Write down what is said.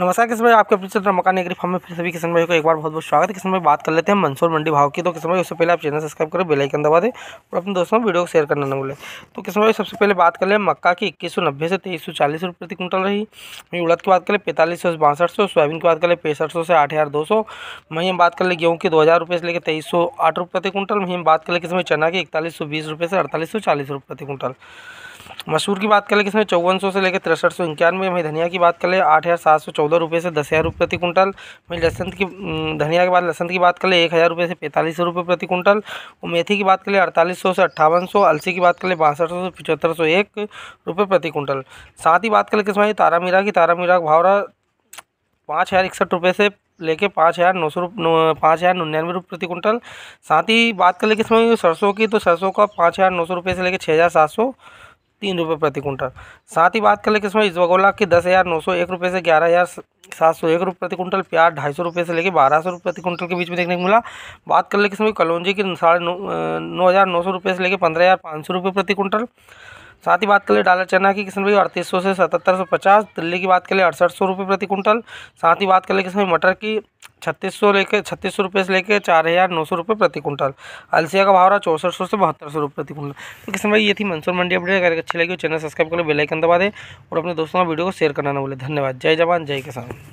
नमस्कार किसान भाई आपके अपने चंद्र मकान एग्री फॉर्म में फिर सभी किसान भाई को एक बार बहुत बहुत स्वागत है किसान भाई बात कर लेते हैं मंसूर मंडी भाव की तो किसान भाई उससे पहले आप चैनल सब्सक्राइब करें बेल आइकन दबा दें और अपने दोस्तों में वीडियो को शेयर करना न भूलें तो किसान भाई सबसे पहले बात कर लें मक्का की इक्कीस सौ नब्बे से तेईस सौ चालीस रुपये प्रति क्विंटल रही वहीं उड़द की बात करें पैंतालीस सौ बासठ सौ सोयाबीन की बात करें पैंसठ सौ से आठ हज़ार दो सौ वहीं हम बात कर लें गेहूँ की दो हज़ार रुपये से लेकर तेईस सौ आठ रुपये प्रति क्विंटल वहीं हम बात कर लें किसान भाई चना की इकतालीस सौ बीस रुपये से अड़तालीस सौ चालीस रुपये प्रति क्विंटल मसूर की बात करें इसमें चौवन सौ से लेकर तिरसठ सौ इक्यानवे वहीं धनिया की बात करें आठ हज़ार सात सौ चौदह रुपये से दस हज़ार रुपये प्रति कुंटल वहीं लहसन की धनिया के बाद लहसन की बात करें एक हज़ार रुपये से पैंतालीस सौ रुपये प्रति कुंटल और मेथी की बात करें अड़तालीस सौ से अट्ठावन सौ अलसी की बात करें बासठ सौ से पचहत्तर सौ एक रुपये प्रति कुंटल साथ ही बात करें किस्में तारा मीरा की तारा मीरा का भाव रहा पाँच हज़ार इकसठ रुपये से लेके पाँच हज़ार नौ सौ पाँच हज़ार निन्यानवे रुपये प्रति कुंटल साथ ही बात कर ले किस्में सरसों की तो सरसों का पाँच हज़ार नौ सौ रुपये से लेकर छः हज़ार सात सौ तीन रुपये प्रति कुंटल साथ ही बात कर ले इसमें इसबगोला की दस हज़ार नौ सौ एक रुपये से ग्यारह हज़ार सात सौ एक रुपये प्रति कुंटल प्याज ढाई सौ रुपये से लेकर बारह सौ रुपये प्रति कुंटल के बीच में देखने को मिला बात कर ले इसमें कलौजी की साढ़े नौ हज़ार नौ सौ रुपये से लेकर पंद्रह हज़ार पाँच सौ रुपये प्रति कुंटल साथ ही बात कर ले डाला चना की किसान भाई अड़तीस सौ से सतहत्तर सौ पचास दिल्ली की बात कर ले अड़सठ सौ रुपये प्रति कुंटल साथ ही बात कर ले किसान मटर की छत्तीस सौ लेके छत्तीस सौ रुपये से लेकर चार हज़ार नौ सौ रुपये प्रति कुंटल अलसिया का भाव रहा चौसठ सौ से बहत्तर सौ रुपये प्रति कुंटल तो किसान भाई ये थी मंसूर मंडी अपडेट अगर अच्छी लगी हो चैनल सब्सक्राइब कर लो बेलाइकन दबा दें और अपने दोस्तों का वीडियो को शेयर करना ना बोले धन्यवाद जय जवान जय किसान